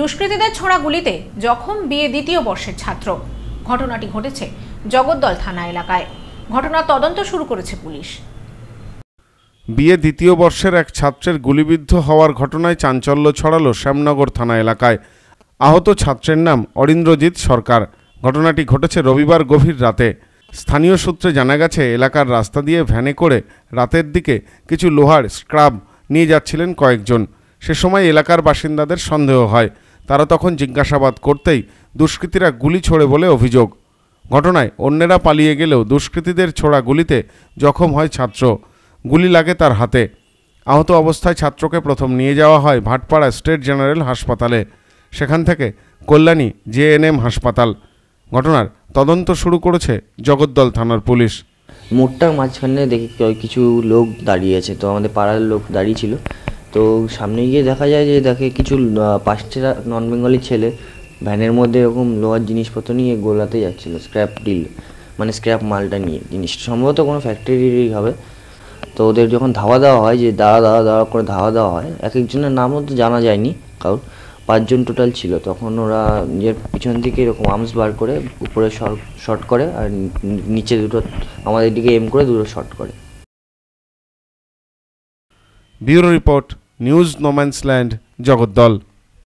দুষ্কৃতীদের ছোঁড়া গুলিতে জখম বিয়ে দ্বিতীয় বর্ষের ছাত্র ঘটনাটি ঘটেছে জগদ্দল থানা এলাকায় ঘটনার তদন্ত শুরু করেছে পুলিশ বিয়ে দ্বিতীয় বর্ষের এক ছাত্রের গুলিবিদ্ধ হওয়ার ঘটনায় চাঞ্চল্য ছড়ালো শ্যামনগর থানা এলাকায় আহত ছাত্রের নাম অরিন্দ্রজিৎ সরকার ঘটনাটি ঘটেছে রবিবার গভীর রাতে স্থানীয় সূত্রে জানা গেছে এলাকার রাস্তা দিয়ে ভ্যানে করে রাতের দিকে কিছু লোহার স্ক্রাব নিয়ে যাচ্ছিলেন কয়েকজন সে সময় এলাকার বাসিন্দাদের সন্দেহ হয় তারা তখন জিজ্ঞাসাবাদ করতেই দুষ্কৃতীরা গুলি ছোড়ে বলে অভিযোগ ঘটনায় অন্যেরা পালিয়ে গেলেও দুষ্কৃতীদের ছোড়া গুলিতে জখম হয় ছাত্র গুলি লাগে তার হাতে আহত অবস্থায় ছাত্রকে প্রথম নিয়ে যাওয়া হয় ভাটপাড়া স্টেট জেনারেল হাসপাতালে সেখান থেকে কল্যাণী জেএনএম হাসপাতাল ঘটনার তদন্ত শুরু করেছে জগদ্দল থানার পুলিশ মোটটার মাঝখানে দেখি কিছু লোক দাঁড়িয়ে আছে তো আমাদের পাড়ার লোক দাঁড়িয়ে ছিল তো সামনে গিয়ে দেখা যায় যে দেখে কিছু পাঁচটা নন বেঙ্গলি ছেলে ভ্যানের মধ্যে এরকম লোহার জিনিসপত্র নিয়ে গোলাতে যাচ্ছিলো স্ক্র্যাপ ডিল মানে স্ক্র্যাপ মালটা নিয়ে জিনিসটা সম্ভবত কোনো ফ্যাক্টরিরই হবে তো ওদের যখন ধাওয়া দেওয়া হয় যে দাঁড়া দাঁড়া দাঁড়া করে ধাওয়া দেওয়া হয় এক একজনের নামও তো জানা যায়নি কারণ পাঁচজন টোটাল ছিল তখন ওরা নিজের পিছন দিকে এরকম আর্মস বার করে উপরে শর্ট করে আর নিচে দুটো আমাদের দিকে এম করে দুটো শর্ট করে ব্যুরো রিপোর্ট न्यूज नोमैंसलैंड जगद्दल